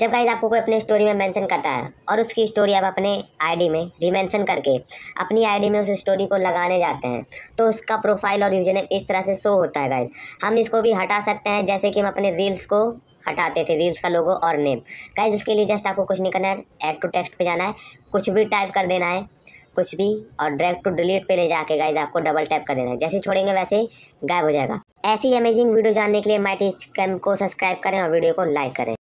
जब गाइज आपको कोई अपने स्टोरी में मेंशन करता है और उसकी स्टोरी आप अपने आईडी में रिमेंशन करके अपनी आईडी में उस स्टोरी को लगाने जाते हैं तो उसका प्रोफाइल और यूजर नेम इस तरह से शो होता है गाइज हम इसको भी हटा सकते हैं जैसे कि हम अपने रील्स को हटाते थे रील्स का लोगो और नेम गाइज इसके लिए जस्ट आपको कुछ नहीं करना है एड टू टेक्स्ट पे जाना है कुछ भी टाइप कर देना है कुछ भी और ड्रैग टू डिलीट पे ले जाके गाइज आपको डबल टैप कर देना है जैसे छोड़ेंगे वैसे गायब हो जाएगा ऐसी अमेजिंग वीडियो जानने के लिए माई टीच कैम को सब्सक्राइब करें और वीडियो को लाइक करें